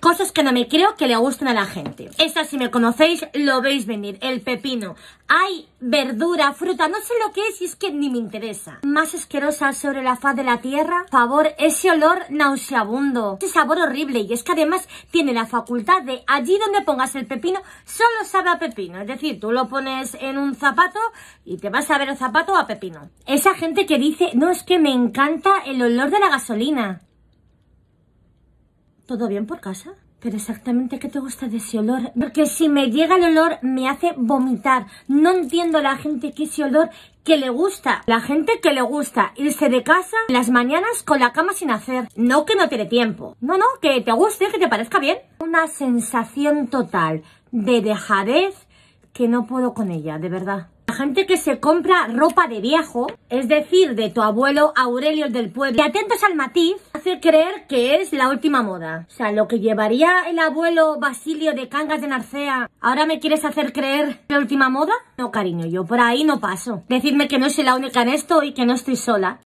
Cosas que no me creo que le gusten a la gente. Esta, si me conocéis, lo veis venir. El pepino. Hay verdura, fruta, no sé lo que es y es que ni me interesa. Más asquerosa sobre la faz de la tierra. Por favor, ese olor nauseabundo. Ese sabor horrible. Y es que además tiene la facultad de allí donde pongas el pepino, solo sabe a pepino. Es decir, tú lo pones en un zapato y te vas a ver el zapato a pepino. Esa gente que dice, no, es que me encanta el olor de la gasolina. ¿Todo bien por casa? Pero exactamente qué te gusta de ese olor. Porque si me llega el olor me hace vomitar. No entiendo la gente que ese olor que le gusta. La gente que le gusta irse de casa en las mañanas con la cama sin hacer. No que no tiene tiempo. No, no, que te guste, que te parezca bien. Una sensación total de dejadez que no puedo con ella, de verdad. La gente que se compra ropa de viejo, es decir, de tu abuelo Aurelio del pueblo. Y atentos al matiz, hace creer que es la última moda. O sea, lo que llevaría el abuelo Basilio de Cangas de Narcea, ¿ahora me quieres hacer creer la última moda? No, cariño, yo por ahí no paso. Decidme que no soy la única en esto y que no estoy sola.